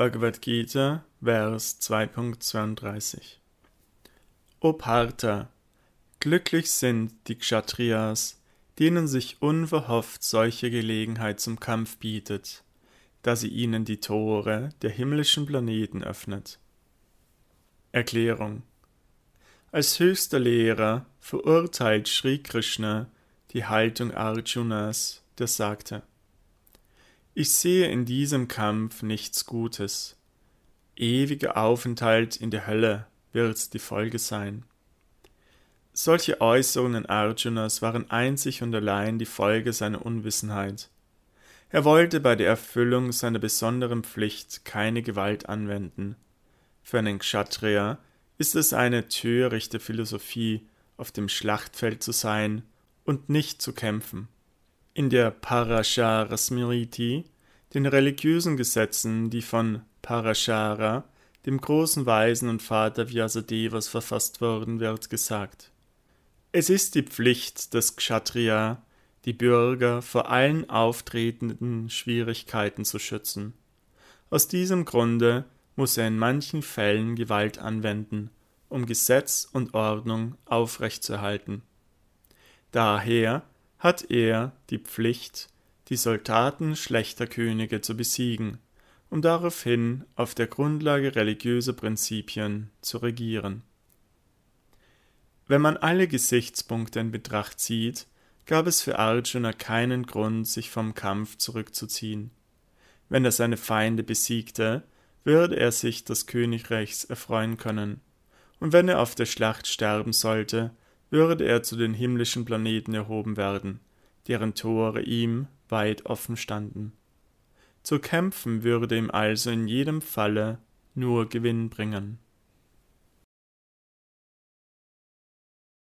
Bhagavad Gita, Vers 2.32 O Partha, glücklich sind die Kshatriyas, denen sich unverhofft solche Gelegenheit zum Kampf bietet, da sie ihnen die Tore der himmlischen Planeten öffnet. Erklärung Als höchster Lehrer verurteilt Sri Krishna die Haltung Arjunas, der sagte, ich sehe in diesem Kampf nichts Gutes. Ewiger Aufenthalt in der Hölle wird die Folge sein. Solche Äußerungen Arjunas waren einzig und allein die Folge seiner Unwissenheit. Er wollte bei der Erfüllung seiner besonderen Pflicht keine Gewalt anwenden. Für einen Kshatriya ist es eine törichte Philosophie, auf dem Schlachtfeld zu sein und nicht zu kämpfen. In der Parashara Smriti, den religiösen Gesetzen, die von Parashara, dem großen Weisen und Vater Vyasadevas verfasst worden, wird gesagt. Es ist die Pflicht des Kshatriya, die Bürger vor allen auftretenden Schwierigkeiten zu schützen. Aus diesem Grunde muss er in manchen Fällen Gewalt anwenden, um Gesetz und Ordnung aufrechtzuerhalten. Daher hat er die Pflicht, die Soldaten schlechter Könige zu besiegen, um daraufhin auf der Grundlage religiöser Prinzipien zu regieren. Wenn man alle Gesichtspunkte in Betracht zieht, gab es für Arjuna keinen Grund, sich vom Kampf zurückzuziehen. Wenn er seine Feinde besiegte, würde er sich des Königreichs erfreuen können, und wenn er auf der Schlacht sterben sollte, würde er zu den himmlischen Planeten erhoben werden, deren Tore ihm weit offen standen. Zu kämpfen würde ihm also in jedem Falle nur Gewinn bringen.